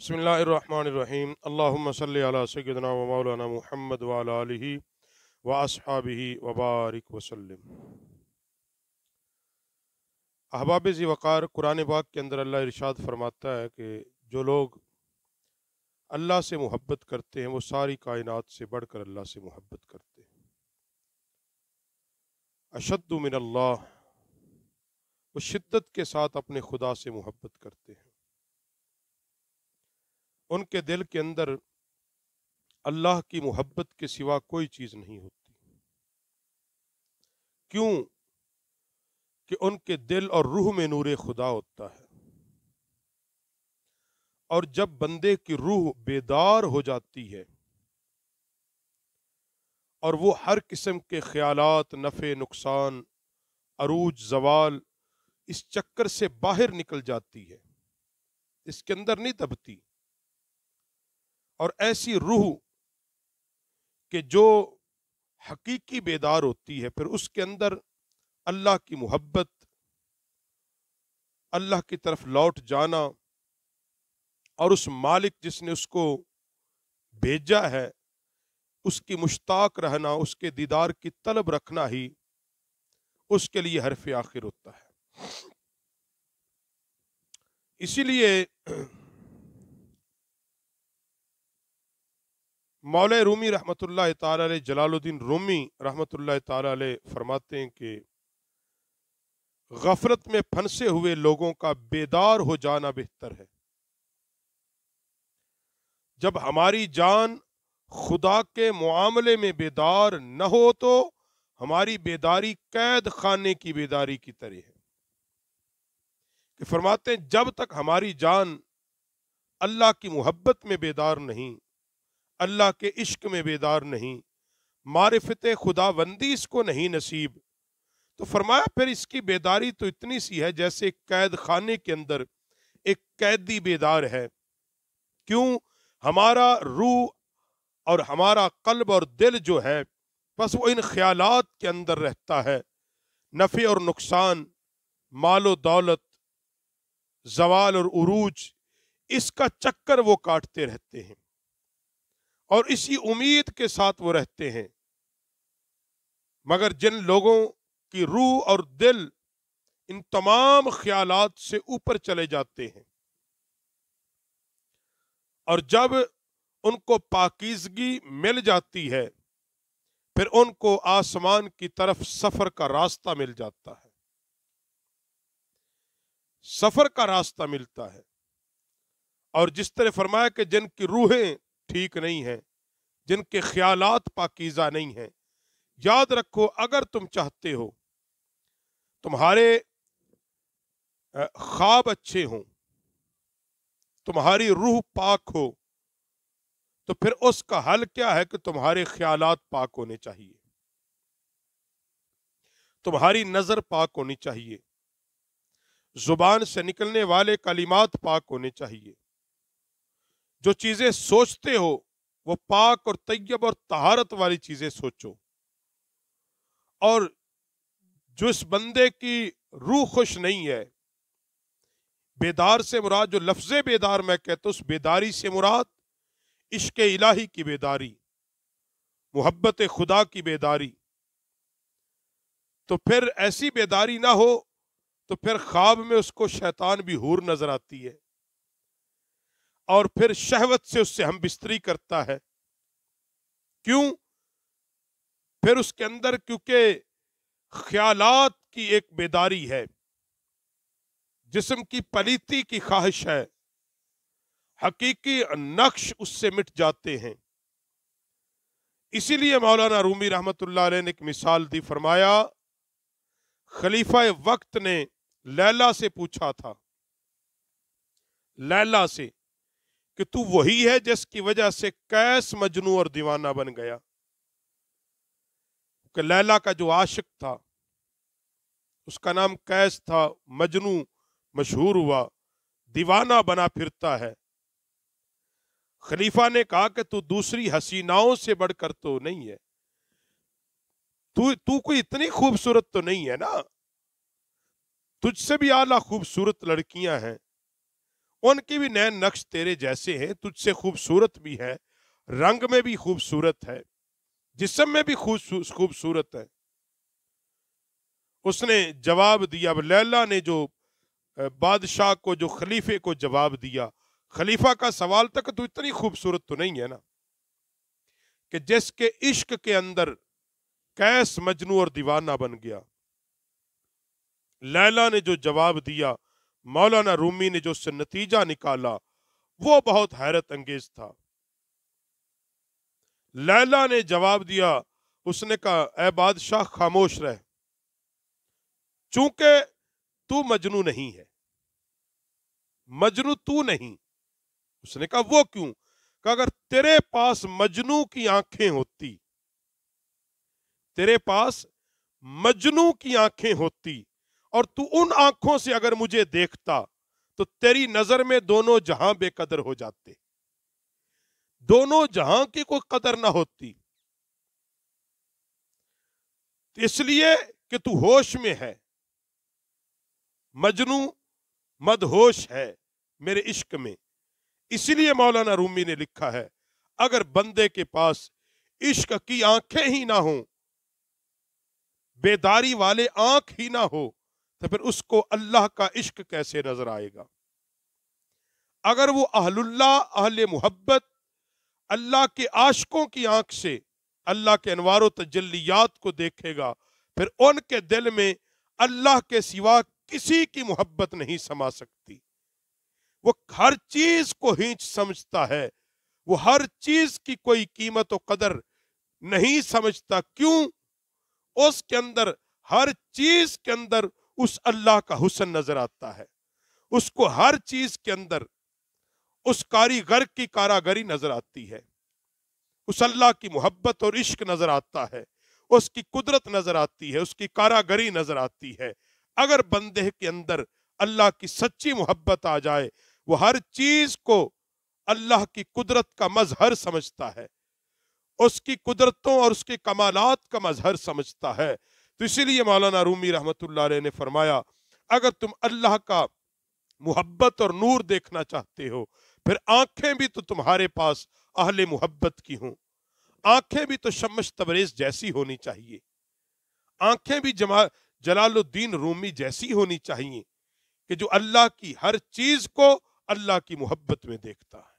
बसमीम अल्लाम मौलाना महमद वाली व असहाबी वबारक वसलम अहबाब जी वक़ार कुरान बाग के अंदर अल्लाह इरशाद फरमाता है कि जो लोग अल्लाह से मुहब्बत करते हैं वो सारी कायनात से बढ़कर अल्लाह से मुहब्बत करते हैं अशद्दुमिन वो शिद्दत के साथ अपने खुदा से मुहबत करते हैं उनके दिल के अंदर अल्लाह की मोहब्बत के सिवा कोई चीज नहीं होती क्यों कि उनके दिल और रूह में नूर खुदा होता है और जब बंदे की रूह बेदार हो जाती है और वो हर किस्म के ख्यालात नफ़े नुकसान अरूज जवाल इस चक्कर से बाहर निकल जाती है इसके अंदर नहीं दबती और ऐसी रूह कि जो हकीकी बेदार होती है फिर उसके अंदर अल्लाह की मोहब्बत अल्लाह की तरफ लौट जाना और उस मालिक जिसने उसको भेजा है उसकी मुश्ताक रहना उसके दीदार की तलब रखना ही उसके लिए हरफ आखिर होता है इसीलिए मौल रूमी रहमत ताल जलालुद्दीन रूमी रहमत ताल फरमाते हैं कि गफरत में फंसे हुए लोगों का बेदार हो जाना बेहतर है जब हमारी जान खुदा के मामले में बेदार न हो तो हमारी बेदारी कैद खाने की बेदारी की तरह है कि फरमाते हैं जब तक हमारी जान अल्लाह की मोहब्बत में बेदार नहीं अल्लाह के इश्क में बेदार नहीं मारफत खुदाबंदी इसको नहीं नसीब तो फरमाया फिर इसकी बेदारी तो इतनी सी है जैसे कैद खाने के अंदर एक कैदी बेदार है क्यों हमारा रूह और हमारा कल्ब और दिल जो है बस वो इन ख्यालात के अंदर रहता है नफ़े और नुकसान मालो दौलत जवाल और उरूज इसका चक्कर वो काटते रहते हैं और इसी उम्मीद के साथ वो रहते हैं मगर जिन लोगों की रूह और दिल इन तमाम ख्याल से ऊपर चले जाते हैं और जब उनको पाकिजगी मिल जाती है फिर उनको आसमान की तरफ सफर का रास्ता मिल जाता है सफर का रास्ता मिलता है और जिस तरह फरमाया कि जिनकी रूहें ठीक नहीं हैं जिनके ख्यालात पाकिज़ा नहीं हैं याद रखो अगर तुम चाहते हो तुम्हारे ख्वाब अच्छे हों तुम्हारी रूह पाक हो तो फिर उसका हल क्या है कि तुम्हारे ख्यालात पाक होने चाहिए तुम्हारी नज़र पाक होनी चाहिए ज़ुबान से निकलने वाले कलिमात पाक होने चाहिए जो चीज़ें सोचते हो वो पाक और तैयब और तहारत वाली चीज़ें सोचो और जो इस बंदे की रूह खुश नहीं है बेदार से मुराद जो लफ्ज बेदार मैं कहता हूँ उस बेदारी से मुराद इश्क इलाही की बेदारी मोहब्बत खुदा की बेदारी तो फिर ऐसी बेदारी ना हो तो फिर ख्वाब में उसको शैतान भी हूर नजर आती है और फिर शहवत से उससे हम बिस्तरी करता है क्यों फिर उसके अंदर क्योंकि ख्यालात की एक बेदारी है जिस्म की पलीती की ख्वाहिश है हकीकी नक्श उससे मिट जाते हैं इसीलिए मौलाना रूमी रहमत ने एक मिसाल दी फरमाया खलीफा वक्त ने लैला से पूछा था लैला से कि तू वही है जिसकी वजह से कैस मजनू और दीवाना बन गया कि लैला का जो आशिक था उसका नाम कैस था मजनू मशहूर हुआ दीवाना बना फिरता है खलीफा ने कहा कि तू दूसरी हसीनाओं से बढ़कर तो नहीं है तू तू कोई इतनी खूबसूरत तो नहीं है ना तुझसे भी आला खूबसूरत लड़कियां हैं उनके भी नैन नक्श तेरे जैसे हैं तुझसे खूबसूरत भी है रंग में भी खूबसूरत है जिसम में भी खूबसूरत है उसने जवाब दिया लैला ने जो बादशाह को जो खलीफे को जवाब दिया खलीफा का सवाल तक तो इतनी खूबसूरत तो नहीं है ना कि जिसके इश्क के अंदर कैस मजनू और दीवाना बन गया लैला ने जो जवाब दिया मौलाना रूमी ने जो उससे नतीजा निकाला वो बहुत हैरत अंगेज था लैला ने जवाब दिया उसने कहा ए बादशाह खामोश रह चूंकि तू मजनू नहीं है मजनू तू नहीं उसने कहा वो क्यों कहा अगर तेरे पास मजनू की आंखें होती तेरे पास मजनू की आंखें होती और तू उन आंखों से अगर मुझे देखता तो तेरी नजर में दोनों जहां बेकदर हो जाते दोनों जहां की कोई कदर ना होती तो इसलिए कि तू होश में है मजनू मदहोश है मेरे इश्क में इसलिए मौलाना रूमी ने लिखा है अगर बंदे के पास इश्क की आंखें ही ना हो बेदारी वाले आंख ही ना हो तो फिर उसको अल्लाह का इश्क कैसे नजर आएगा अगर वो अहलुल्ला अहल मोहब्बत अल्लाह के आशकों की आंख से अल्लाह के अनवार तजलियात को देखेगा फिर उनके दिल में अल्लाह के सिवा किसी की मोहब्बत नहीं समा सकती वो हर चीज को हींच समझता है वो हर चीज की कोई कीमत और कदर नहीं समझता क्यों उसके अंदर हर चीज के अंदर उस अल्लाह का हुसन नजर आता है उसको हर चीज के अंदर उस कारीगर की कारागरी नजर आती है उस अल्लाह की मोहब्बत और इश्क नजर आता है उसकी कुदरत नजर आती है उसकी कारागरी नजर आती है अगर बंदे के अंदर अल्लाह की सच्ची मोहब्बत आ जाए वो हर चीज को अल्लाह की कुदरत का मजहर समझता है उसकी कुदरतों और उसके कमालात का मजहर समझता है तो इसीलिए मौलाना रूमी रहमत ने फरमाया अगर तुम अल्लाह का मोहब्बत और नूर देखना चाहते हो फिर आंखें भी तो तुम्हारे पास अहले मोहब्बत की हों आंखें भी तो शमश तबरेज जैसी होनी चाहिए आंखें भी जमा जलालुद्दीन रूमी जैसी होनी चाहिए कि जो अल्लाह की हर चीज को अल्लाह की मोहब्बत में देखता है